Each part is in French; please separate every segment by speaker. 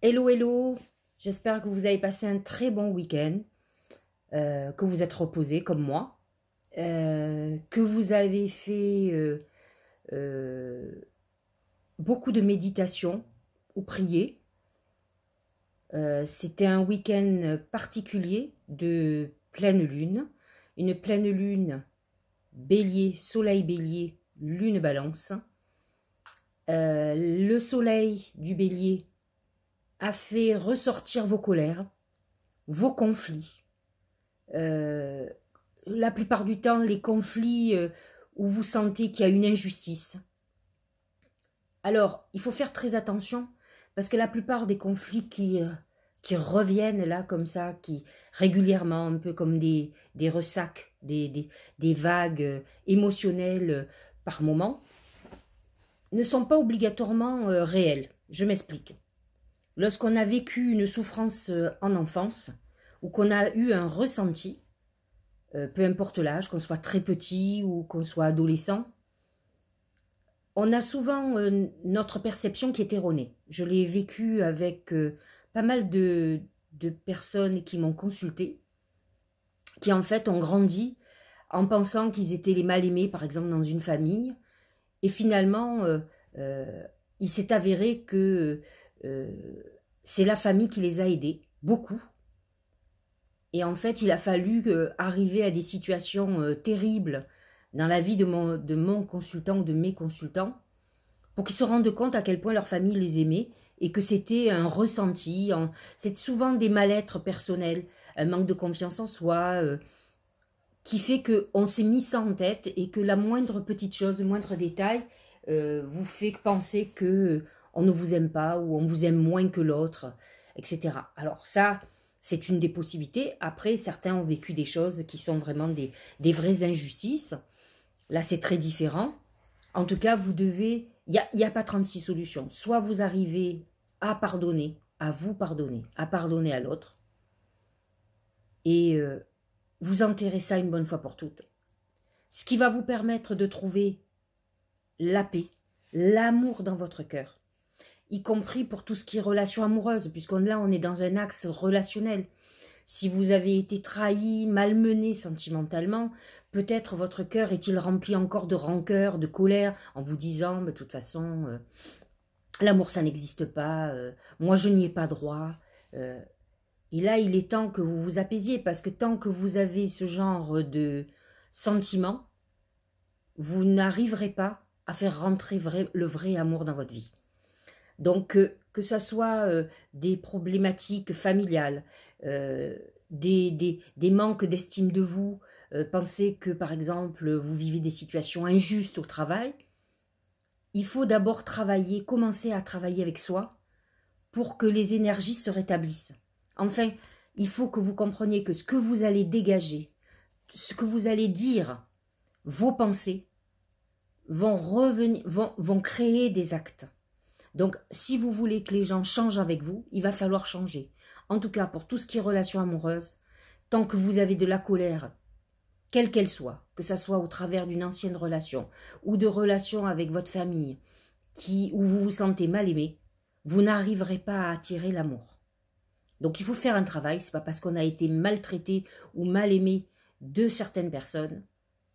Speaker 1: Hello, hello. J'espère que vous avez passé un très bon week-end, euh, que vous êtes reposé comme moi, euh, que vous avez fait euh, beaucoup de méditation ou prier. C'était un week-end particulier de pleine lune, une pleine lune bélier, soleil bélier, lune balance. le soleil du bélier a fait ressortir vos colères, vos conflits. Euh, la plupart du temps, les conflits euh, où vous sentez qu'il y a une injustice. Alors, il faut faire très attention, parce que la plupart des conflits qui, euh, qui reviennent là comme ça, qui régulièrement, un peu comme des, des ressacs, des, des, des vagues émotionnelles par moment, ne sont pas obligatoirement réels. Je m'explique. Lorsqu'on a vécu une souffrance euh, en enfance ou qu'on a eu un ressenti, euh, peu importe l'âge, qu'on soit très petit ou qu'on soit adolescent, on a souvent euh, notre perception qui est erronée. Je l'ai vécu avec pas mal de, personnes qui m'ont consulté, qui en fait ont grandi en pensant qu'ils étaient les mal aimés, par exemple, dans une famille. Et finalement, il s'est avéré que euh, c'est la famille qui les a aidés, beaucoup. Et en fait, il a fallu arriver à des situations euh, terribles dans la vie de mon, consultant ou de mes consultants pour qu'ils se rendent compte à quel point leur famille les aimait et que c'était un ressenti, c'est souvent des mal êtres personnels, un manque de confiance en soi, euh, qui fait qu'on s'est mis ça en tête et que la moindre petite chose, le moindre détail vous fait penser que on ne vous aime pas ou on vous aime moins que l'autre, etc. Alors ça, c'est une des possibilités. Après, certains ont vécu des choses qui sont vraiment des, des vraies injustices. Là, c'est très différent. En tout cas, vous devez... Il n'y a, a pas 36 solutions. Soit vous arrivez à pardonner, à vous pardonner, à pardonner à l'autre, et euh, vous enterrez ça une bonne fois pour toutes. Ce qui va vous permettre de trouver la paix, l'amour dans votre cœur y compris pour tout ce qui est relation amoureuse, puisqu'on là on est dans un axe relationnel. Si vous avez été trahi, malmené sentimentalement, peut-être votre cœur est-il rempli encore de rancœur, de colère, en vous disant, de toute façon, euh, l'amour ça n'existe pas, euh, moi je n'y ai pas droit. Euh. et là, il est temps que vous vous apaisiez, parce que tant que vous avez ce genre de sentiments, vous n'arriverez pas à faire rentrer le vrai amour dans votre vie. Donc, que ce soit euh, des problématiques familiales, euh, des, manques d'estime de vous, euh, pensez que, par exemple, vous vivez des situations injustes au travail, il faut d'abord travailler, commencer à travailler avec soi pour que les énergies se rétablissent. Enfin, il faut que vous compreniez que ce que vous allez dégager, ce que vous allez dire, vos pensées, vont, revenir, vont créer des actes. Donc, si vous voulez que les gens changent avec vous, il va falloir changer. En tout cas, pour tout ce qui est relation amoureuse, tant que vous avez de la colère, quelle qu'elle soit, que ce soit au travers d'une ancienne relation ou de relations avec votre famille, qui, où vous vous sentez mal aimé, vous n'arriverez pas à attirer l'amour. Donc il faut faire un travail, n'est pas parce qu'on a été maltraité ou mal aimé de certaines personnes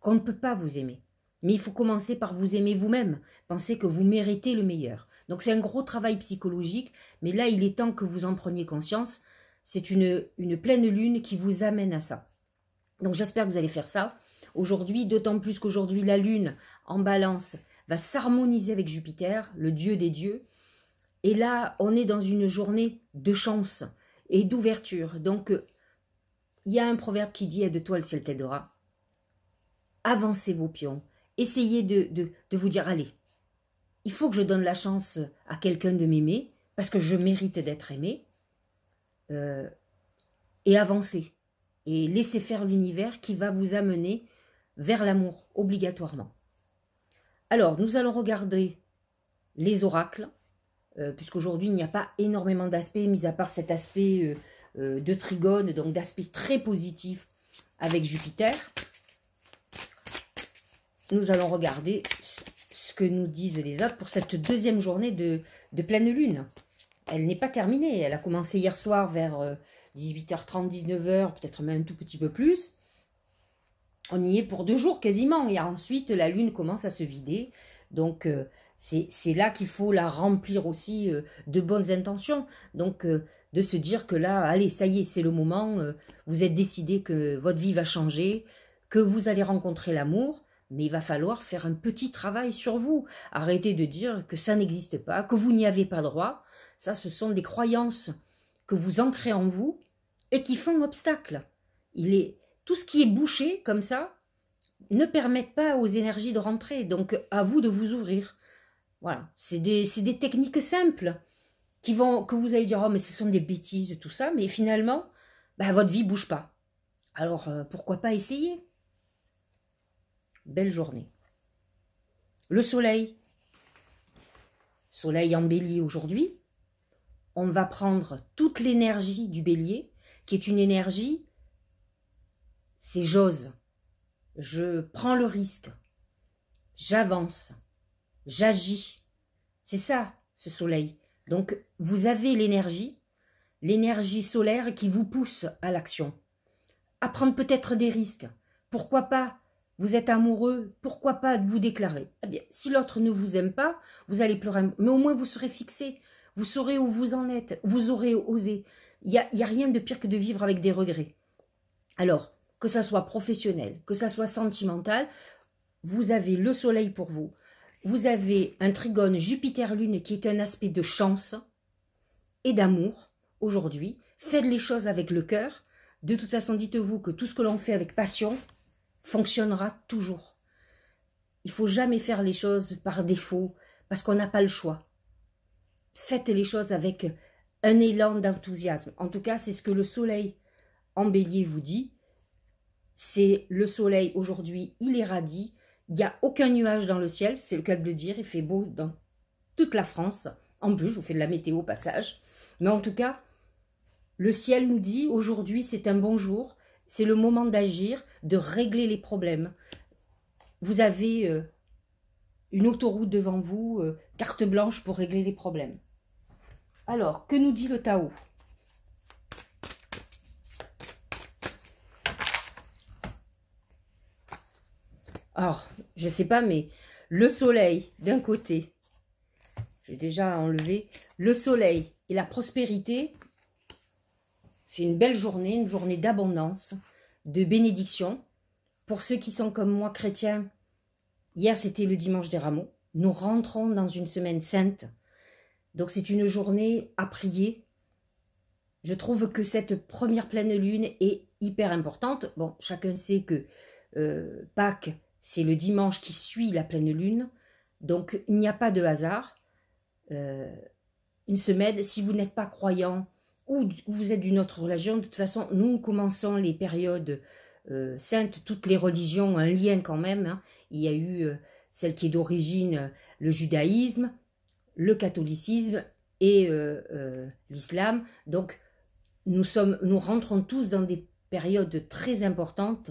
Speaker 1: qu'on ne peut pas vous aimer. Mais il faut commencer par vous aimer vous-même, penser que vous méritez le meilleur. Donc c'est un gros travail psychologique, mais là il est temps que vous en preniez conscience. C'est une, une pleine lune qui vous amène à ça. Donc j'espère que vous allez faire ça aujourd'hui, d'autant plus qu'aujourd'hui la lune en balance va s'harmoniser avec Jupiter, le dieu des dieux. Et là, on est dans une journée de chance et d'ouverture. Donc, euh, il y a un proverbe qui dit Aide-toi, le ciel t'aidera. Avancez vos pions. Essayez de, de, de vous dire Allez, il faut que je donne la chance à quelqu'un de m'aimer, parce que je mérite d'être aimé, euh, et avancer, et laisser faire l'univers qui va vous amener vers l'amour, obligatoirement. Alors, nous allons regarder les oracles, euh, puisqu'aujourd'hui, il n'y a pas énormément d'aspects, mis à part cet aspect euh, de trigone, donc d'aspect très positif avec Jupiter. Nous allons regarder que nous disent les autres pour cette deuxième journée de, pleine lune. Elle n'est pas terminée. Elle a commencé hier soir vers 18h30, 19h, euh, peut-être même un tout petit peu plus. On y est pour deux jours quasiment. Et ensuite, la lune commence à se vider. Donc, euh, c'est là qu'il faut la remplir aussi euh, de bonnes intentions. Donc, de se dire que là, allez, ça y est, c'est le moment. vous êtes décidé que votre vie va changer, que vous allez rencontrer l'amour mais il va falloir faire un petit travail sur vous. Arrêtez de dire que ça n'existe pas, que vous n'y avez pas droit. Ça, ce sont des croyances que vous ancrez en vous et qui font obstacle. Il est tout ce qui est bouché comme ça ne permet pas aux énergies de rentrer. Donc, à vous de vous ouvrir. Voilà, c'est des, des, techniques simples qui vont que vous allez dire oh mais ce sont des bêtises tout ça, mais finalement, bah, votre vie bouge pas. Alors euh, pourquoi pas essayer belle journée. Le soleil. Soleil en bélier aujourd'hui. On va prendre toute l'énergie du bélier, qui est une énergie, c'est j'ose. Je prends le risque. J'avance. J'agis. C'est ça, ce soleil. Donc, vous avez l'énergie, l'énergie solaire qui vous pousse à l'action. À prendre peut-être des risques. Pourquoi pas vous êtes amoureux, pourquoi pas vous déclarer eh bien, Si l'autre ne vous aime pas, vous allez pleurer, mais au moins vous serez fixé, vous saurez où vous en êtes, vous aurez osé. Il n'y a, y a rien de pire que de vivre avec des regrets. Alors, que ça soit professionnel, que ça soit sentimental, vous avez le soleil pour vous. Vous avez un trigone Jupiter-Lune qui est un aspect de chance et d'amour aujourd'hui. Faites les choses avec le cœur. De toute façon, dites-vous que tout ce que l'on fait avec passion, fonctionnera toujours. Il faut jamais faire les choses par défaut parce qu'on n'a pas le choix. Faites les choses avec un élan d'enthousiasme. En tout cas, c'est ce que le soleil en bélier vous dit. C'est le soleil aujourd'hui, il est radis. Il n'y a aucun nuage dans le ciel, c'est le cas de le dire. Il fait beau dans toute la France. En plus, je vous fais de la météo au passage. Mais en tout cas, le ciel nous dit aujourd'hui c'est un bon jour, c'est le moment d'agir, de régler les problèmes. Vous avez euh, une autoroute devant vous, euh, carte blanche pour régler les problèmes. Alors, que nous dit le Tao Alors, je ne sais pas, mais le soleil d'un côté, j'ai déjà enlevé, le soleil et la prospérité c'est une belle journée, une journée d'abondance, de bénédiction. Pour ceux qui sont comme moi chrétiens, hier c'était le dimanche des rameaux. Nous rentrons dans une semaine sainte. Donc c'est une journée à prier. Je trouve que cette première pleine lune est hyper importante. Bon, chacun sait que euh, Pâques, c'est le dimanche qui suit la pleine lune. Donc il n'y a pas de hasard. Euh, une semaine, si vous n'êtes pas croyant, ou vous êtes d'une autre religion, de toute façon, nous commençons les périodes euh, saintes, toutes les religions ont un lien quand même. Hein. Il y a eu euh, celle qui est d'origine le judaïsme, le catholicisme et euh, l'islam. Donc, nous, sommes, nous rentrons tous dans des périodes très importantes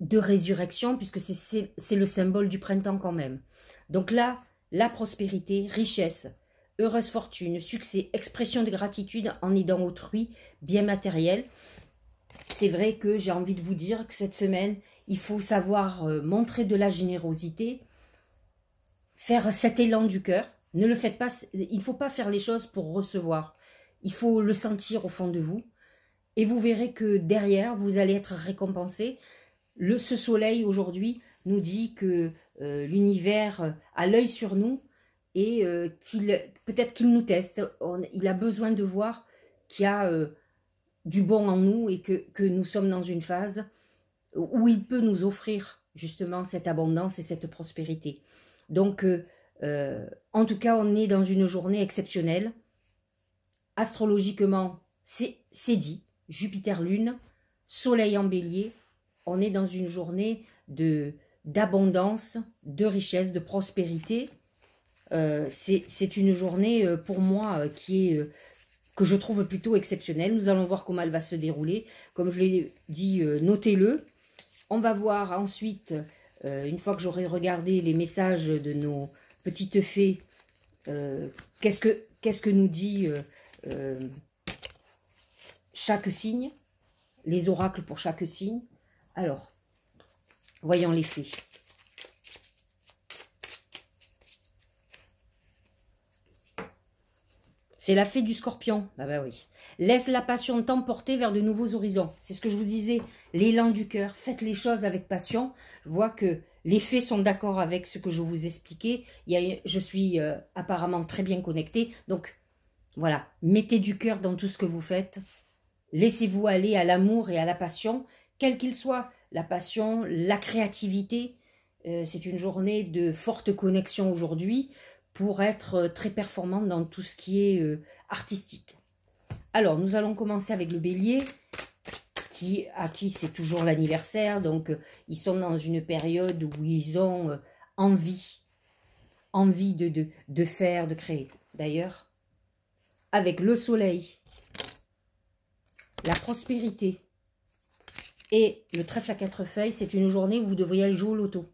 Speaker 1: de résurrection, puisque c'est le symbole du printemps quand même. Donc là, la prospérité, richesse, heureuse fortune, succès, expression de gratitude en aidant autrui, bien matériel. C'est vrai que j'ai envie de vous dire que cette semaine, il faut savoir euh, montrer de la générosité, faire cet élan du cœur. Ne le faites pas, il ne faut pas faire les choses pour recevoir. Il faut le sentir au fond de vous. Et vous verrez que derrière, vous allez être récompensé. ce soleil aujourd'hui nous dit que euh, l'univers a l'œil sur nous et euh, qu'il peut-être qu'il nous teste. il a besoin de voir qu'il y a euh, du bon en nous et que, nous sommes dans une phase où il peut nous offrir justement cette abondance et cette prospérité. Donc, euh, en tout cas, on est dans une journée exceptionnelle. Astrologiquement, c'est dit. Jupiter-Lune, Soleil en bélier, on est dans une journée de d'abondance, de richesse, de prospérité, euh, c'est une journée euh, pour moi euh, qui est que je trouve plutôt exceptionnelle. Nous allons voir comment elle va se dérouler. Comme je l'ai dit, notez-le. On va voir ensuite, une fois que j'aurai regardé les messages de nos petites fées, qu'est-ce que qu'est-ce que nous dit chaque signe, les oracles pour chaque signe. Alors, voyons les fées. C'est la fée du scorpion. Bah, bah oui. Laisse la passion t'emporter vers de nouveaux horizons. C'est ce que je vous disais. L'élan du cœur. Faites les choses avec passion. Je vois que les faits sont d'accord avec ce que je vous expliquais. Il je suis euh, apparemment très bien connectée. Donc, voilà. Mettez du cœur dans tout ce que vous faites. Laissez-vous aller à l'amour et à la passion, quel qu'il soit. La passion, la créativité. Euh, c'est une journée de forte connexion aujourd'hui pour être euh, très performante dans tout ce qui est euh, artistique. Alors, nous allons commencer avec le bélier, qui, à qui c'est toujours l'anniversaire, donc euh, ils sont dans une période où ils ont envie, envie de, de, de faire, de créer. D'ailleurs, avec le soleil, la prospérité et le trèfle à quatre feuilles, c'est une journée où vous devriez aller jouer au loto.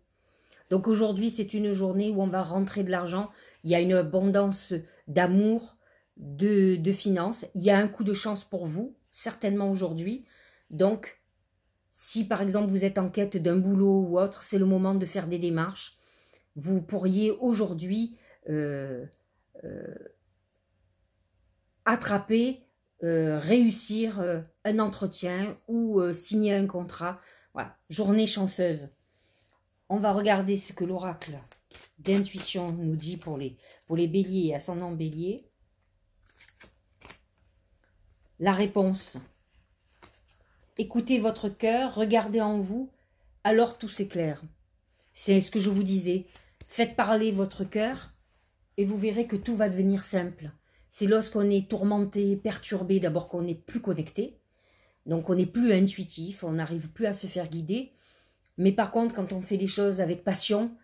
Speaker 1: Donc aujourd'hui, c'est une journée où on va rentrer de l'argent, il y a une abondance d'amour, de, finances, il y a un coup de chance pour vous, certainement aujourd'hui. Donc, si par exemple vous êtes en quête d'un boulot ou autre, c'est le moment de faire des démarches. Vous pourriez aujourd'hui euh, euh, attraper, euh, réussir un entretien ou signer un contrat. Voilà, journée chanceuse. On va regarder ce que l'oracle d'intuition nous dit pour les, pour les béliers et ascendants béliers. La réponse. Écoutez votre cœur, regardez en vous, alors tout s'éclaire. C'est ce que je vous disais. Faites parler votre cœur et vous verrez que tout va devenir simple. C'est lorsqu'on est tourmenté, perturbé, d'abord qu'on n'est plus connecté. Donc on n'est plus intuitif, on n'arrive plus à se faire guider. Mais par contre, quand on fait les choses avec passion,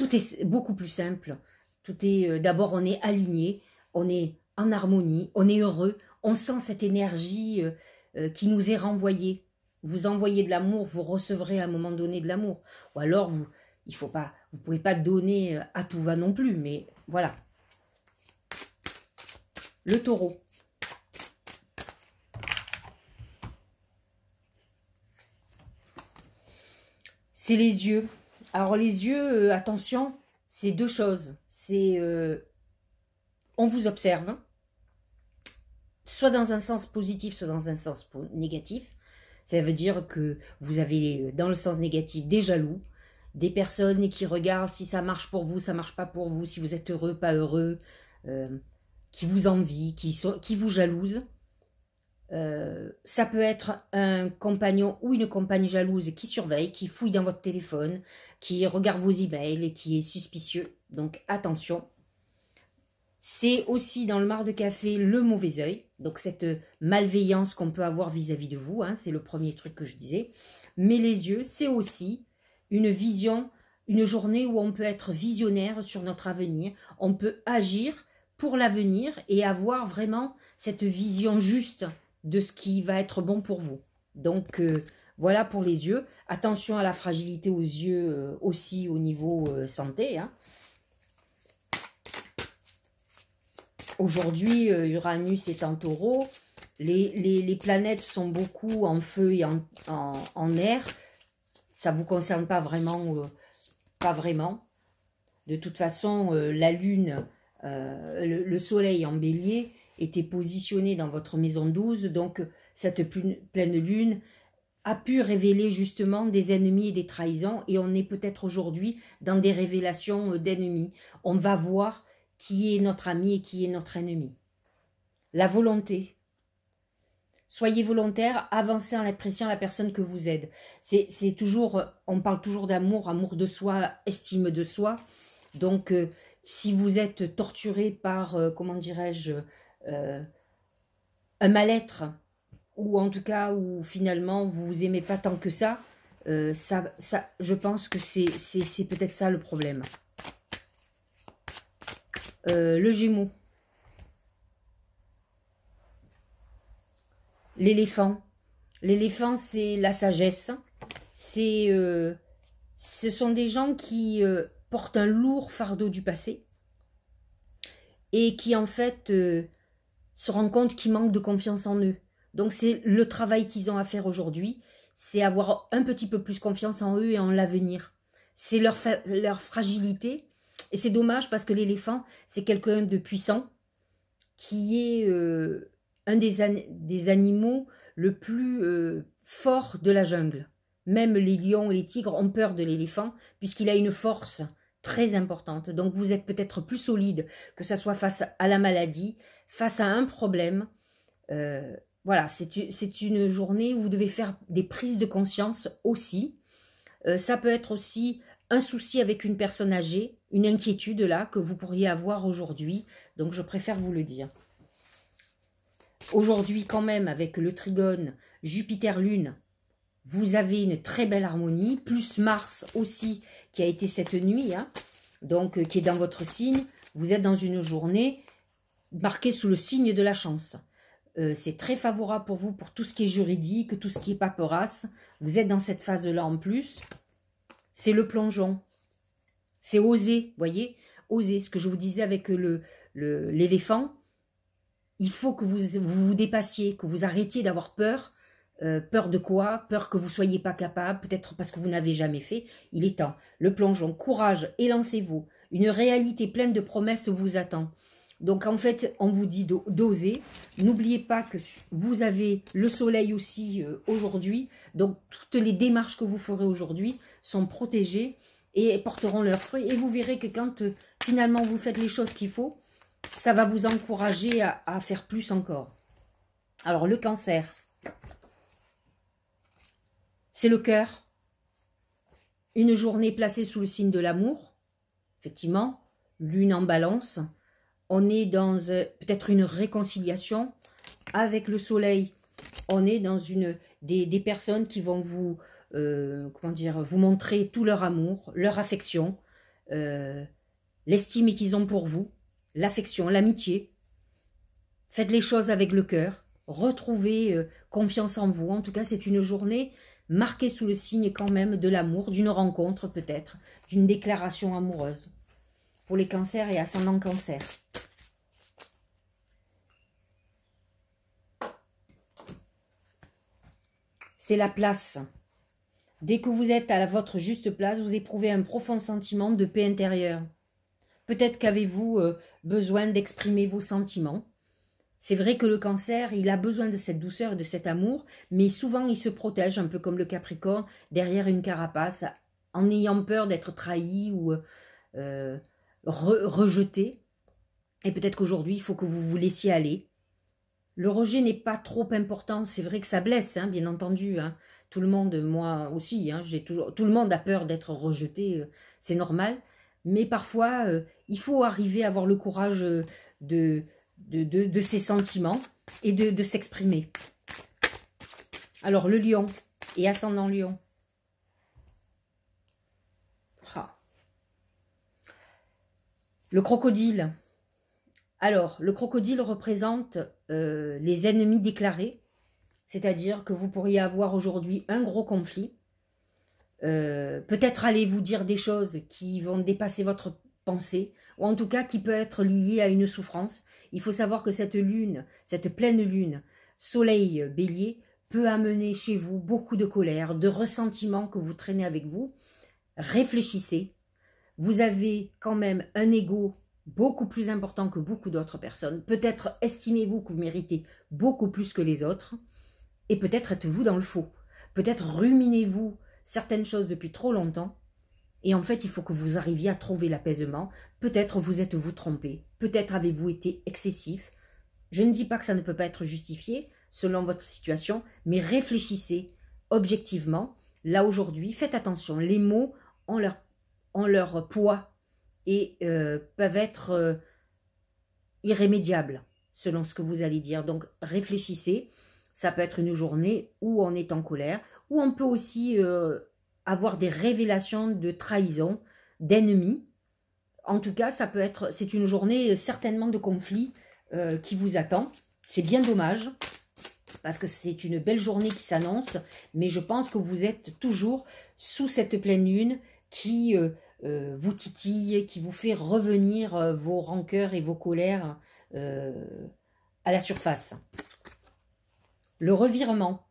Speaker 1: tout est beaucoup plus simple. Tout est euh, d'abord on est aligné, on est en harmonie, on est heureux, on sent cette énergie euh, euh, qui nous est renvoyée. Vous envoyez de l'amour, vous recevrez à un moment donné de l'amour. Ou alors vous, ne faut pas, vous pouvez pas donner à tout va non plus, mais voilà. Le taureau. C'est les yeux. Alors les yeux, euh, attention, c'est deux choses. C'est euh, on vous observe, soit dans un sens positif, soit dans un sens négatif. Ça veut dire que vous avez euh, dans le sens négatif des jaloux, des personnes qui regardent si ça marche pour vous, ça marche pas pour vous, si vous êtes heureux, pas heureux, qui vous envient, qui, qui vous jalousent. Euh, ça peut être un compagnon ou une compagne jalouse qui surveille, qui fouille dans votre téléphone, qui regarde vos emails et qui est suspicieux. Donc attention. C'est aussi dans le mar de café le mauvais œil, donc cette malveillance qu'on peut avoir vis-à-vis de vous, hein, c'est le premier truc que je disais. Mais les yeux, c'est aussi une vision, une journée où on peut être visionnaire sur notre avenir, on peut agir pour l'avenir et avoir vraiment cette vision juste de ce qui va être bon pour vous. Donc euh, voilà pour les yeux. Attention à la fragilité aux yeux euh, aussi au niveau euh, santé. Hein. Aujourd'hui, Uranus est en taureau. Les, planètes sont beaucoup en feu et en, en, en air. Ça ne vous concerne pas vraiment. pas vraiment. De toute façon, la lune, le soleil en bélier était positionné dans votre maison 12, donc euh, cette pleine lune a pu révéler justement des ennemis et des trahisons, et on est peut-être aujourd'hui dans des révélations euh, d'ennemis. On va voir qui est notre ami et qui est notre ennemi. La volonté. Soyez volontaire, avancez en appréciant la personne que vous aide. C'est toujours, on parle toujours d'amour, amour de soi, estime de soi. Donc, euh, si vous êtes torturé par, comment dirais-je, euh, un mal-être, ou en tout cas où finalement vous aimez pas tant que ça, euh, ça, ça je pense que c'est peut-être ça le problème. Euh, le Gémeaux. L'éléphant. L'éléphant, c'est la sagesse. C'est, ce sont des gens qui portent un lourd fardeau du passé et qui en fait se rendent compte qu'ils manquent de confiance en eux. Donc c'est le travail qu'ils ont à faire aujourd'hui, c'est avoir un petit peu plus confiance en eux et en l'avenir. C'est leur, leur fragilité. Et c'est dommage parce que l'éléphant, c'est quelqu'un de puissant qui est euh, un des, des, animaux le plus euh, fort de la jungle. Même les lions et les tigres ont peur de l'éléphant puisqu'il a une force très importante. Donc vous êtes peut-être plus solide que ça soit face à la maladie, face à un problème. Euh, voilà, c'est une journée où vous devez faire des prises de conscience aussi. Euh, ça peut être aussi un souci avec une personne âgée, une inquiétude là que vous pourriez avoir aujourd'hui. Donc je préfère vous le dire. Aujourd'hui quand même avec le trigone Jupiter-Lune, vous avez une très belle harmonie, plus Mars aussi qui a été cette nuit, hein, donc euh, qui est dans votre signe. Vous êtes dans une journée marqué sous le signe de la chance. Euh, c'est très favorable pour vous pour tout ce qui est juridique, tout ce qui est paperasse. Vous êtes dans cette phase-là en plus. C'est le plongeon. C'est oser, voyez Oser. Ce que je vous disais avec l'éléphant, le, l'éléphant, il faut que vous, vous, dépassiez, que vous arrêtiez d'avoir peur. Euh, peur de quoi Peur que vous ne soyez pas capable, peut-être parce que vous n'avez jamais fait. Il est temps. Le plongeon, courage, élancez-vous. Une réalité pleine de promesses vous attend. Donc en fait, on vous dit d'oser. N'oubliez pas que vous avez le soleil aussi euh, aujourd'hui. Donc toutes les démarches que vous ferez aujourd'hui sont protégées et porteront leurs fruits. Et vous verrez que quand euh, finalement vous faites les choses qu'il faut, ça va vous encourager à, faire plus encore. Alors le cancer, c'est le cœur. Une journée placée sous le signe de l'amour, effectivement, lune en balance, on est dans euh, peut-être une réconciliation avec le soleil. On est dans une des, personnes qui vont vous euh, comment dire vous montrer tout leur amour, leur affection, euh, l'estime qu'ils ont pour vous, l'affection, l'amitié. Faites les choses avec le cœur. Retrouvez confiance en vous. En tout cas, c'est une journée marquée sous le signe quand même de l'amour, d'une rencontre peut-être, d'une déclaration amoureuse pour les cancers et ascendant cancer. C'est la place. Dès que vous êtes à votre juste place, vous éprouvez un profond sentiment de paix intérieure. Peut-être qu'avez-vous euh, besoin d'exprimer vos sentiments. C'est vrai que le cancer, il a besoin de cette douceur et de cet amour, mais souvent il se protège, un peu comme le capricorne, derrière une carapace, en ayant peur d'être trahi ou euh, euh, rejeté. Et peut-être qu'aujourd'hui, il faut que vous vous laissiez aller. Le rejet n'est pas trop important. C'est vrai que ça blesse, hein, bien entendu. Hein. Tout le monde, moi aussi, hein, j'ai toujours. Tout le monde a peur d'être rejeté. Euh, c'est normal. Mais parfois, euh, il faut arriver à avoir le courage euh, de, de, de, ses sentiments et de s'exprimer. Alors, le lion et ascendant lion. Le crocodile. Alors, le crocodile représente euh, les ennemis déclarés, c'est-à-dire que vous pourriez avoir aujourd'hui un gros conflit. Euh, peut-être allez-vous dire des choses qui vont dépasser votre pensée, ou en tout cas qui peut être liée à une souffrance. Il faut savoir que cette lune, cette pleine lune, soleil bélier, peut amener chez vous beaucoup de colère, de ressentiment que vous traînez avec vous. Réfléchissez, vous avez quand même un ego beaucoup plus important que beaucoup d'autres personnes. Peut-être estimez-vous que vous méritez beaucoup plus que les autres, et peut-être êtes-vous dans le faux. Peut-être ruminez-vous certaines choses depuis trop longtemps, et en fait, il faut que vous arriviez à trouver l'apaisement. Peut-être vous êtes-vous trompé, peut-être avez-vous été excessif. Je ne dis pas que ça ne peut pas être justifié selon votre situation, mais réfléchissez objectivement. Là aujourd'hui, faites attention, les mots ont leur ont leur poids et euh, peuvent être euh, irrémédiables selon ce que vous allez dire. Donc réfléchissez, ça peut être une journée où on est en colère, où on peut aussi euh, avoir des révélations de trahison, d'ennemis. En tout cas, ça peut être, c'est une journée certainement de conflit qui vous attend. C'est bien dommage parce que c'est une belle journée qui s'annonce, mais je pense que vous êtes toujours sous cette pleine lune qui euh, euh, vous titille, qui vous fait revenir euh, vos rancœurs et vos colères à la surface. Le revirement.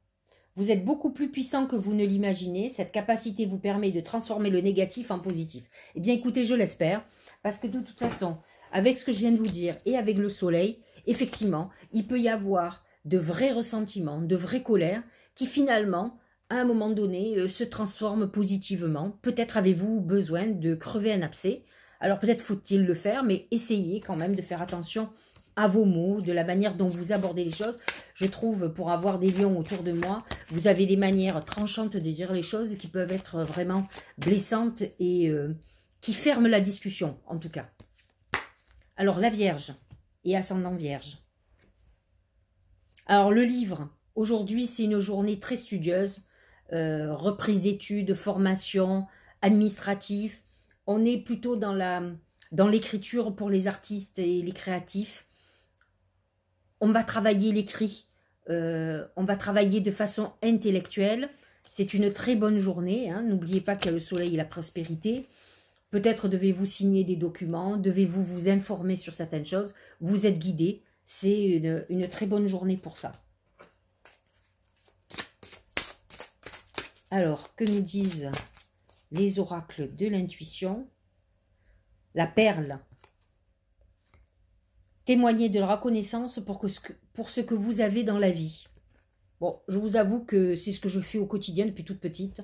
Speaker 1: Vous êtes beaucoup plus puissant que vous ne l'imaginez. Cette capacité vous permet de transformer le négatif en positif. Eh bien, écoutez, je l'espère, parce que de toute façon, avec ce que je viens de vous dire et avec le soleil, effectivement, il peut y avoir de vrais ressentiments, de vraies colères qui finalement à un moment donné, euh, se transforme positivement. Peut-être avez-vous besoin de crever un abcès. Alors peut-être faut-il le faire, mais essayez quand même de faire attention à vos mots, de la manière dont vous abordez les choses. Je trouve, pour avoir des lions autour de moi, vous avez des manières tranchantes de dire les choses qui peuvent être vraiment blessantes et euh, qui ferment la discussion, en tout cas. Alors, la Vierge et Ascendant Vierge. Alors, le livre, aujourd'hui, c'est une journée très studieuse. Euh, reprise d'études, formation, administratif. On est plutôt dans la dans l'écriture pour les artistes et les créatifs. On va travailler l'écrit, euh, on va travailler de façon intellectuelle. C'est une très bonne journée. Hein. N'oubliez pas qu'il y a le soleil et la prospérité. Peut-être devez-vous signer des documents, devez-vous vous informer sur certaines choses. Vous êtes guidé. C'est une très bonne journée pour ça. Alors, que nous disent les oracles de l'intuition La perle. Témoignez de la reconnaissance pour, ce que, pour ce que vous avez dans la vie. Bon, je vous avoue que c'est ce que je fais au quotidien depuis toute petite.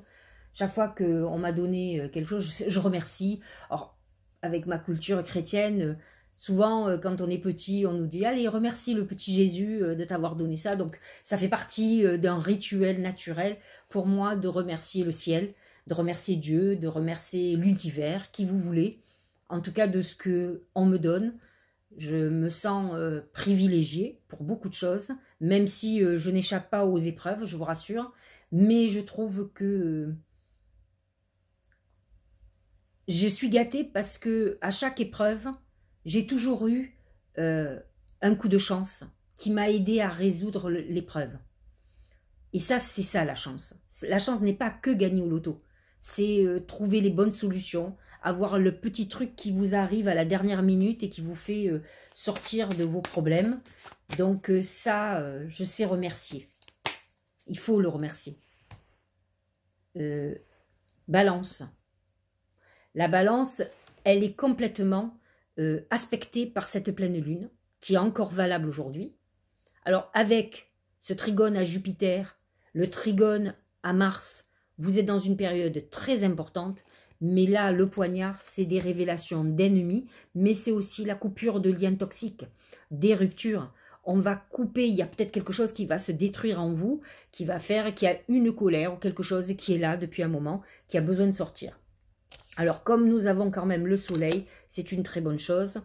Speaker 1: Chaque fois qu'on m'a donné euh, quelque chose, je, je remercie. Alors, avec ma culture chrétienne, Souvent, euh, quand on est petit, on nous dit Allez, remercie le petit Jésus euh, de t'avoir donné ça. Donc, ça fait partie euh, d'un rituel naturel pour moi de remercier le ciel, de remercier Dieu, de remercier l'univers, qui vous voulez, en tout cas de ce que on me donne. Je me sens privilégiée pour beaucoup de choses, même si je n'échappe pas aux épreuves, je vous rassure. Mais je trouve que je suis gâtée parce que à chaque épreuve, j'ai toujours eu euh, un coup de chance qui m'a aidé à résoudre l'épreuve. Et ça, c'est ça la chance. La chance n'est pas que gagner au loto. C'est euh, trouver les bonnes solutions, avoir le petit truc qui vous arrive à la dernière minute et qui vous fait euh, sortir de vos problèmes. Donc ça, je sais remercier. Il faut le remercier. balance. La balance, elle est complètement euh, aspecté par cette pleine lune, qui est encore valable aujourd'hui. Alors avec ce trigone à Jupiter, le trigone à Mars, vous êtes dans une période très importante, mais là, le poignard, c'est des révélations d'ennemis, mais c'est aussi la coupure de liens toxiques, des ruptures. On va couper, il y a peut-être quelque chose qui va se détruire en vous, qui va faire qu'il y a une colère ou quelque chose qui est là depuis un moment, qui a besoin de sortir. Alors, comme nous avons quand même le soleil, c'est une très bonne chose.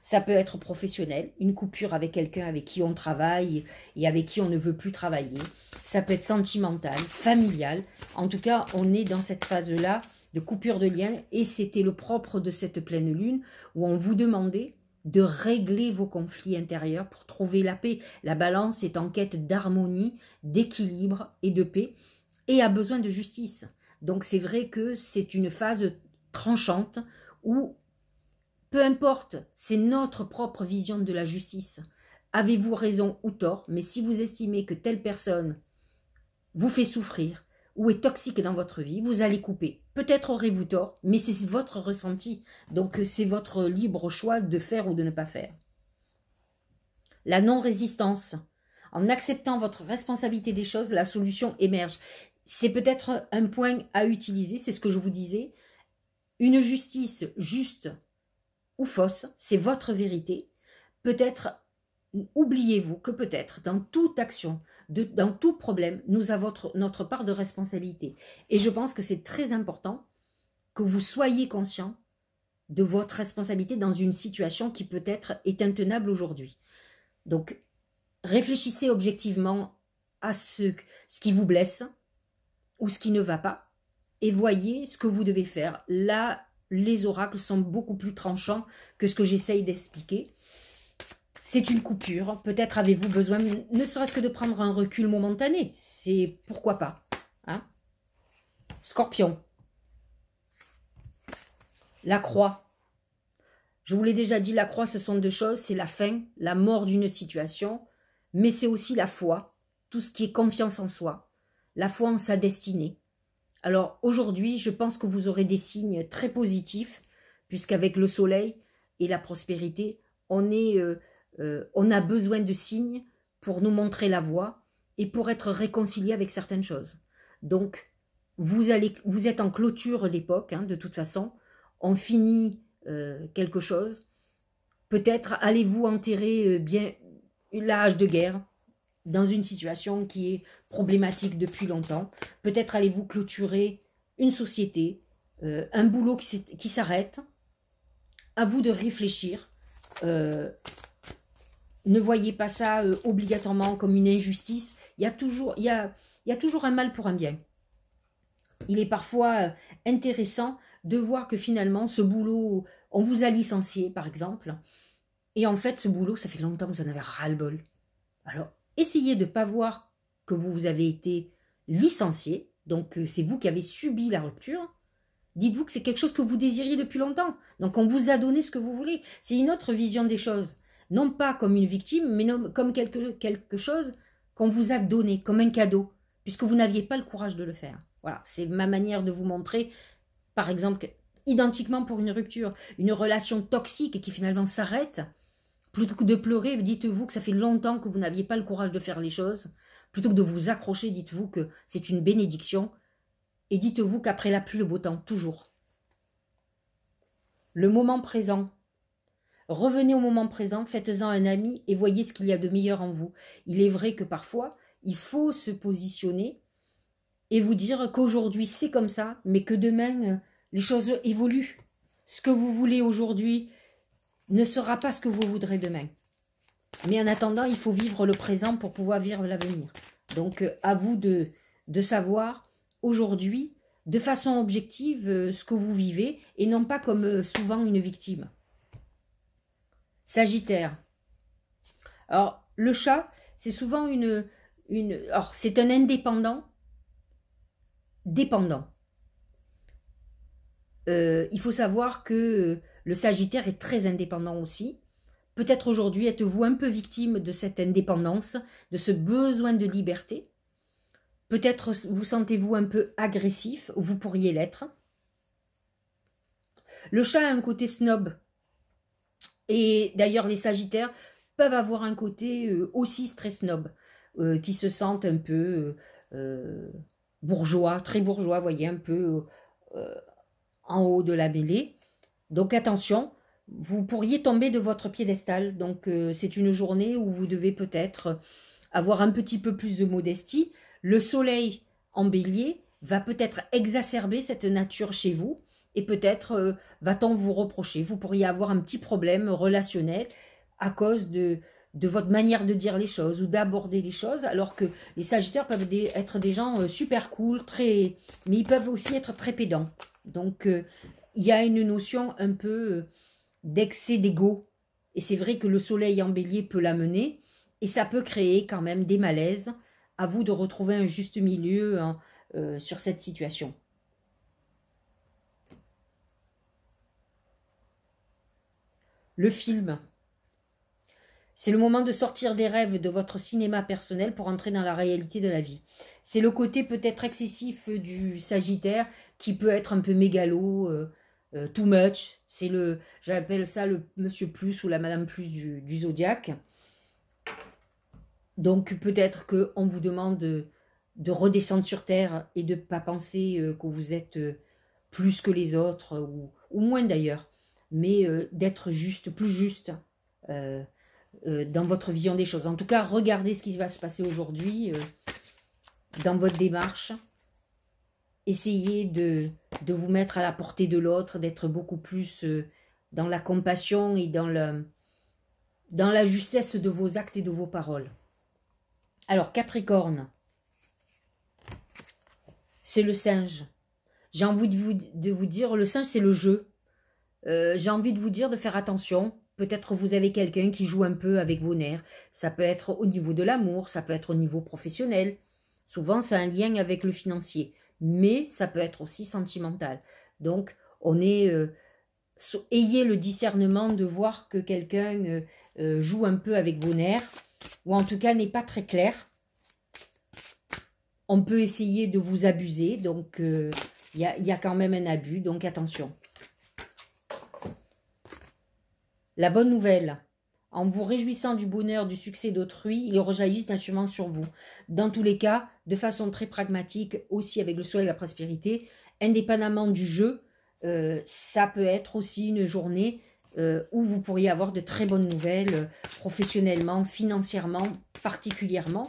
Speaker 1: Ça peut être professionnel, une coupure avec quelqu'un avec qui on travaille et avec qui on ne veut plus travailler. Ça peut être sentimental, familial. En tout cas, on est dans cette phase-là de coupure de lien et c'était le propre de cette pleine lune où on vous demandait de régler vos conflits intérieurs pour trouver la paix. La balance est en quête d'harmonie, d'équilibre et de paix et a besoin de justice. Donc c'est vrai que c'est une phase tranchante où, peu importe, c'est notre propre vision de la justice. Avez-vous raison ou tort, mais si vous estimez que telle personne vous fait souffrir ou est toxique dans votre vie, vous allez couper. Peut-être aurez-vous tort, mais c'est votre ressenti. Donc c'est votre libre choix de faire ou de ne pas faire. La non-résistance. En acceptant votre responsabilité des choses, la solution émerge c'est peut-être un point à utiliser, c'est ce que je vous disais. Une justice juste ou fausse, c'est votre vérité. Peut-être, oubliez-vous que peut-être dans toute action, dans tout problème, nous avons notre, part de responsabilité. Et je pense que c'est très important que vous soyez conscient de votre responsabilité dans une situation qui peut-être est intenable aujourd'hui. Donc, réfléchissez objectivement à ce qui vous blesse, ou ce qui ne va pas, et voyez ce que vous devez faire. Là, les oracles sont beaucoup plus tranchants que ce que j'essaye d'expliquer. C'est une coupure. Peut-être avez-vous besoin, ne serait-ce que de prendre un recul momentané. C'est pourquoi pas. Hein Scorpion. La croix. Je vous l'ai déjà dit, la croix, ce sont deux choses. C'est la fin, la mort d'une situation, mais c'est aussi la foi, tout ce qui est confiance en soi, la foi en sa destinée. Alors aujourd'hui, je pense que vous aurez des signes très positifs, puisqu'avec le soleil et la prospérité, on, est, euh, euh, on a besoin de signes pour nous montrer la voie et pour être réconcilié avec certaines choses. Donc, vous, allez, vous êtes en clôture d'époque, hein, de toute façon. On finit euh, quelque chose. Peut-être allez-vous enterrer bien l'âge de guerre, dans une situation qui est problématique depuis longtemps. Peut-être allez-vous clôturer une société, euh, un boulot qui s'arrête. À vous de réfléchir. Euh, ne voyez pas ça euh, obligatoirement comme une injustice. Il toujours, il, il y a toujours un mal pour un bien. Il est parfois intéressant de voir que finalement, ce boulot, on vous a licencié, par exemple, et en fait, ce boulot, ça fait longtemps que vous en avez ras-le-bol. Alors, essayez de ne pas voir que vous avez été licencié, donc euh, c'est vous qui avez subi la rupture. Dites-vous que c'est quelque chose que vous désiriez depuis longtemps. Donc on vous a donné ce que vous voulez. C'est une autre vision des choses. Non pas comme une victime, mais comme quelque, chose qu'on vous a donné, comme un cadeau, puisque vous n'aviez pas le courage de le faire. Voilà, c'est ma manière de vous montrer, par exemple, identiquement pour une rupture, une relation toxique qui finalement s'arrête, Plutôt que de pleurer, dites-vous que ça fait longtemps que vous n'aviez pas le courage de faire les choses. Plutôt que de vous accrocher, dites-vous que c'est une bénédiction. Et dites-vous qu'après la pluie, le beau temps, toujours. Le moment présent. Revenez au moment présent, faites-en un ami et voyez ce qu'il y a de meilleur en vous. Il est vrai que parfois, il faut se positionner et vous dire qu'aujourd'hui c'est comme ça, mais que demain, les choses évoluent. Ce que vous voulez aujourd'hui, ne sera pas ce que vous voudrez demain. Mais en attendant, il faut vivre le présent pour pouvoir vivre l'avenir. Donc, euh, à vous de, de savoir aujourd'hui, de façon objective, euh, ce que vous vivez et non pas comme euh, souvent une victime. Sagittaire. Alors, le chat, c'est souvent une... une alors, c'est un indépendant dépendant. il faut savoir que le Sagittaire est très indépendant aussi. Peut-être aujourd'hui êtes-vous un peu victime de cette indépendance, de ce besoin de liberté. Peut-être vous sentez-vous un peu agressif, vous pourriez l'être. Le chat a un côté snob. Et d'ailleurs, les Sagittaires peuvent avoir un côté euh, aussi très snob, euh, qui se sentent un peu euh, bourgeois, très bourgeois, voyez, un peu en haut de la mêlée. Donc attention, vous pourriez tomber de votre piédestal. Donc euh, c'est une journée où vous devez peut-être avoir un petit peu plus de modestie. Le soleil en bélier va peut-être exacerber cette nature chez vous et peut-être euh, va-t-on vous reprocher. Vous pourriez avoir un petit problème relationnel à cause de, de votre manière de dire les choses ou d'aborder les choses, alors que les sagittaires peuvent être des gens euh, super cool, très, mais ils peuvent aussi être très pédants. Donc il y a une notion un peu euh, d'excès d'ego. Et c'est vrai que le soleil en bélier peut l'amener, et ça peut créer quand même des malaises. À vous de retrouver un juste milieu hein, euh, sur cette situation. Le film. C'est le moment de sortir des rêves de votre cinéma personnel pour entrer dans la réalité de la vie. C'est le côté peut-être excessif du Sagittaire qui peut être un peu mégalo, euh, euh, too much. C'est le, j'appelle ça le monsieur plus ou la madame plus du, du zodiaque. Donc peut-être qu'on vous demande de, redescendre sur terre et de ne pas penser euh, que vous êtes euh, plus que les autres, ou, ou moins d'ailleurs, mais d'être juste, plus juste dans votre vision des choses. En tout cas, regardez ce qui va se passer aujourd'hui dans votre démarche essayez de, vous mettre à la portée de l'autre, d'être beaucoup plus euh, dans la compassion et dans, le, dans la justesse de vos actes et de vos paroles. Alors, Capricorne, c'est le singe. J'ai envie de vous, de vous, dire, le singe, c'est le jeu. Euh, j'ai envie de vous dire de faire attention. Peut-être vous avez quelqu'un qui joue un peu avec vos nerfs. Ça peut être au niveau de l'amour, ça peut être au niveau professionnel. Souvent, c'est un lien avec le financier mais ça peut être aussi sentimental. Donc, on est euh, ayez le discernement de voir que quelqu'un euh, euh, joue un peu avec vos nerfs, ou en tout cas n'est pas très clair. On peut essayer de vous abuser, donc il y a quand même un abus, donc attention. La bonne nouvelle, en vous réjouissant du bonheur, du succès d'autrui, ils rejaillissent naturellement sur vous. Dans tous les cas, de façon très pragmatique, aussi avec le souhait et la prospérité, indépendamment du jeu, euh, ça peut être aussi une journée euh, où vous pourriez avoir de très bonnes nouvelles euh, professionnellement, financièrement, particulièrement.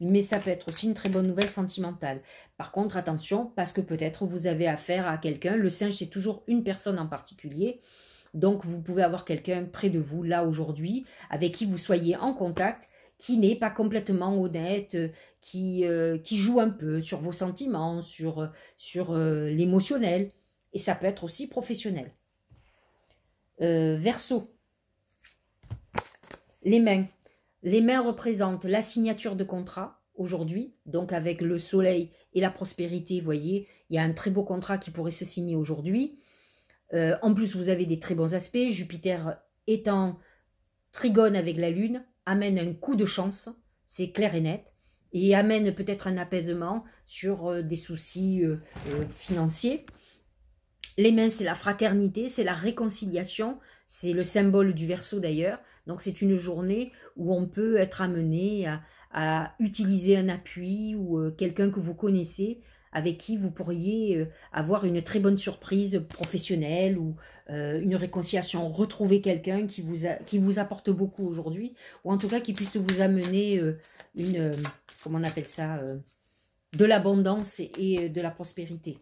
Speaker 1: Mais ça peut être aussi une très bonne nouvelle sentimentale. Par contre, attention, parce que peut-être vous avez affaire à quelqu'un. Le singe, c'est toujours une personne en particulier. Donc vous pouvez avoir quelqu'un près de vous, là aujourd'hui, avec qui vous soyez en contact, qui n'est pas complètement honnête, euh, euh, qui, joue un peu sur vos sentiments, sur, euh, sur l'émotionnel. Et ça peut être aussi professionnel. Euh, verso. Les mains. Les mains représentent la signature de contrat aujourd'hui, donc avec le soleil et la prospérité, vous voyez, il y a un très beau contrat qui pourrait se signer aujourd'hui. Euh, en plus, vous avez des très bons aspects. Jupiter étant trigone avec la Lune, amène un coup de chance, c'est clair et net, et amène peut-être un apaisement sur euh, des soucis euh, financiers. Les mains, c'est la fraternité, c'est la réconciliation, c'est le symbole du verso d'ailleurs. Donc c'est une journée où on peut être amené à utiliser un appui ou quelqu'un que vous connaissez avec qui vous pourriez euh, avoir une très bonne surprise professionnelle ou euh, une réconciliation, retrouver quelqu'un qui, vous qui vous apporte beaucoup aujourd'hui, ou en tout cas qui puisse vous amener euh, une, comment on appelle ça, de l'abondance et de la prospérité.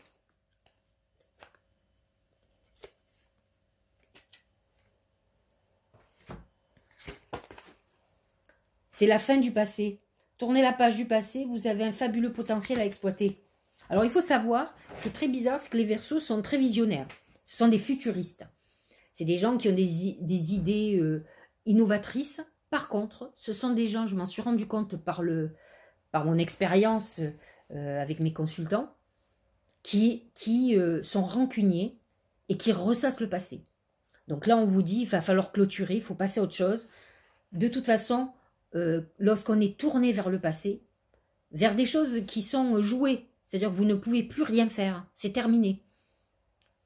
Speaker 1: C'est la fin du passé. Tournez la page du passé, vous avez un fabuleux potentiel à exploiter. Alors il faut savoir, ce qui est très bizarre, c'est que les Verseaux sont très visionnaires. Ce sont des futuristes. C'est des gens qui ont des, idées euh, innovatrices. Par contre, ce sont des gens, je m'en suis rendu compte par, le, par mon expérience euh, avec mes consultants, qui, euh, sont rancuniers et qui ressassent le passé. Donc là, on vous dit, il va falloir clôturer, il faut passer à autre chose. De toute façon, lorsqu'on est tourné vers le passé, vers des choses qui sont jouées, c'est-à-dire que vous ne pouvez plus rien faire. C'est terminé.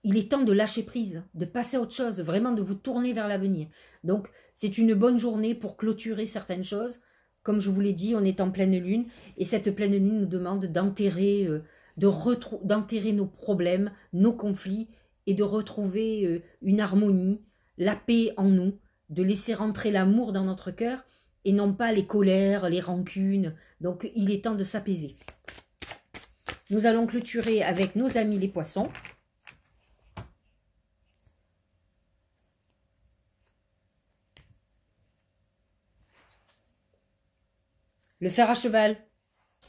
Speaker 1: Il est temps de lâcher prise, de passer à autre chose, vraiment de vous tourner vers l'avenir. Donc, c'est une bonne journée pour clôturer certaines choses. Comme je vous l'ai dit, on est en pleine lune et cette pleine lune nous demande d'enterrer, euh, d'enterrer nos problèmes, nos conflits et de retrouver euh, une harmonie, la paix en nous, de laisser rentrer l'amour dans notre cœur et non pas les colères, les rancunes. Donc, il est temps de s'apaiser. Nous allons clôturer avec nos amis les poissons. Le fer à cheval.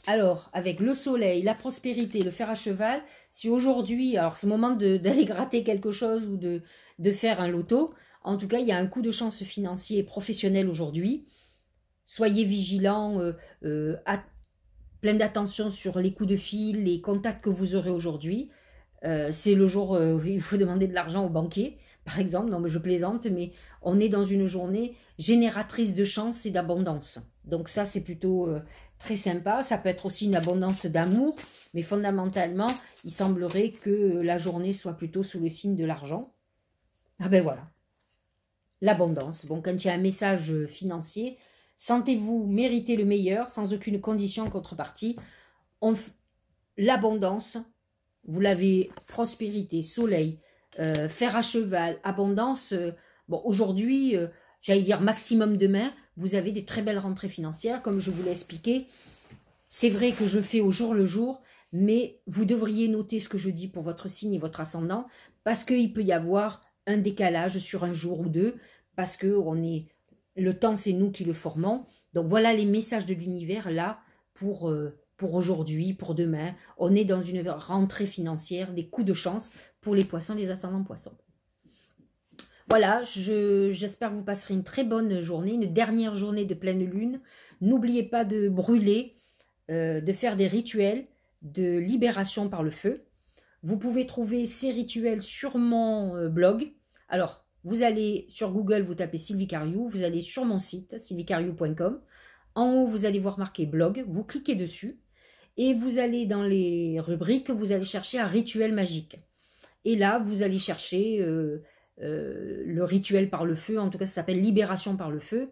Speaker 1: Alors, avec le soleil, la prospérité, le fer à cheval, si aujourd'hui, alors ce moment d'aller gratter quelque chose ou de, de faire un loto, en tout cas, il y a un coup de chance financier et professionnel aujourd'hui. Soyez vigilants, euh, euh plein d'attention sur les coups de fil, les contacts que vous aurez aujourd'hui. Euh, c'est le jour où euh, il faut demander de l'argent au banquier, par exemple. Non, mais je plaisante, mais on est dans une journée génératrice de chance et d'abondance. Donc ça, c'est plutôt euh, très sympa. Ça peut être aussi une abondance d'amour, mais fondamentalement, il semblerait que la journée soit plutôt sous le signe de l'argent. Ah ben voilà. L'abondance. Bon, quand il y a un message financier, Sentez-vous mériter le meilleur sans aucune condition contrepartie. L'abondance, vous l'avez, prospérité, soleil, euh, fer à cheval, abondance. Euh, bon, aujourd'hui, euh, j'allais dire maximum demain, vous avez des très belles rentrées financières, comme je vous l'ai expliqué. C'est vrai que je fais au jour le jour, mais vous devriez noter ce que je dis pour votre signe et votre ascendant, parce qu'il peut y avoir un décalage sur un jour ou deux, parce qu'on est le temps, c'est nous qui le formons. Donc voilà les messages de l'univers là pour, euh, pour aujourd'hui, pour demain. On est dans une rentrée financière, des coups de chance pour les poissons, les ascendants poissons. Voilà, j'espère que vous passerez une très bonne journée, une dernière journée de pleine lune. N'oubliez pas de brûler, euh, de faire des rituels de libération par le feu. Vous pouvez trouver ces rituels sur mon euh, blog. Alors, vous allez sur Google, vous tapez Sylvie Cariou, vous allez sur mon site sylvicariou.com. En haut, vous allez voir marqué blog, vous cliquez dessus et vous allez dans les rubriques, vous allez chercher un rituel magique. Et là, vous allez chercher euh, euh, le rituel par le feu, en tout cas ça s'appelle libération par le feu.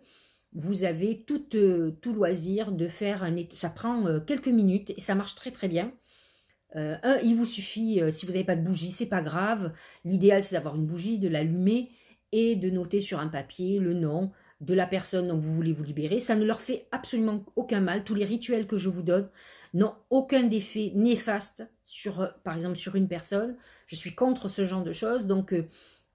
Speaker 1: Vous avez tout, euh, loisir de faire un... Ça prend quelques minutes et ça marche très très bien. il vous suffit, si vous n'avez pas de bougie, c'est pas grave. L'idéal c'est d'avoir une bougie, de l'allumer et de noter sur un papier le nom de la personne dont vous voulez vous libérer. Ça ne leur fait absolument aucun mal. Tous les rituels que je vous donne n'ont aucun effet néfaste sur, euh, par exemple, sur une personne. Je suis contre ce genre de choses. Donc, euh,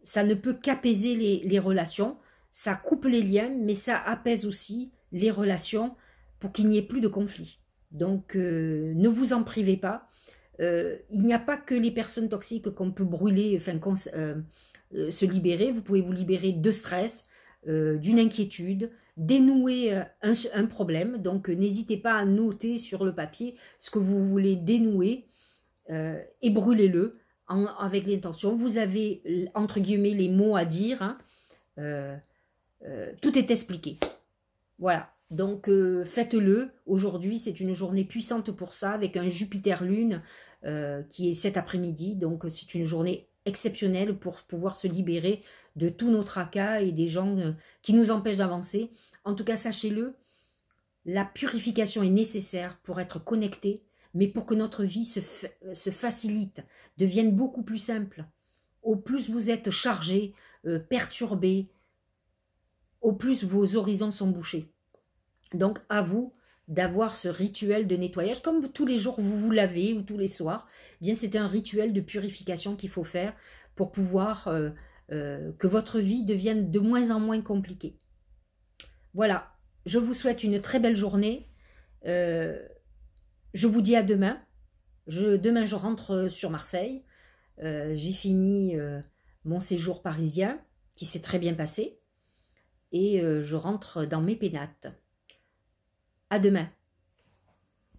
Speaker 1: ça ne peut qu'apaiser les, relations. Ça coupe les liens, mais ça apaise aussi les relations pour qu'il n'y ait plus de conflits. Donc, euh, ne vous en privez pas. il n'y a pas que les personnes toxiques qu'on peut brûler, enfin, euh, se libérer, vous pouvez vous libérer de stress, euh, d'une inquiétude, dénouer euh, un, problème. Donc n'hésitez pas à noter sur le papier ce que vous voulez dénouer et brûlez-le avec l'intention. Vous avez, entre guillemets, les mots à dire. Hein. tout est expliqué. Voilà. Donc faites-le. Aujourd'hui, c'est une journée puissante pour ça, avec un Jupiter-Lune qui est cet après-midi. Donc c'est une journée exceptionnel pour pouvoir se libérer de tous nos tracas et des gens euh, qui nous empêchent d'avancer. En tout cas, sachez-le, la purification est nécessaire pour être connecté, mais pour que notre vie se, facilite, devienne beaucoup plus simple. Au plus vous êtes chargé, euh, perturbé, au plus vos horizons sont bouchés. Donc à vous d'avoir ce rituel de nettoyage, comme tous les jours vous vous lavez ou tous les soirs, eh bien c'est un rituel de purification qu'il faut faire pour pouvoir euh, euh, que votre vie devienne de moins en moins compliquée. Voilà, je vous souhaite une très belle journée. Euh, je vous dis à demain. demain, je rentre sur Marseille. J'ai fini mon séjour parisien qui s'est très bien passé. Et je rentre dans mes pénates. À demain.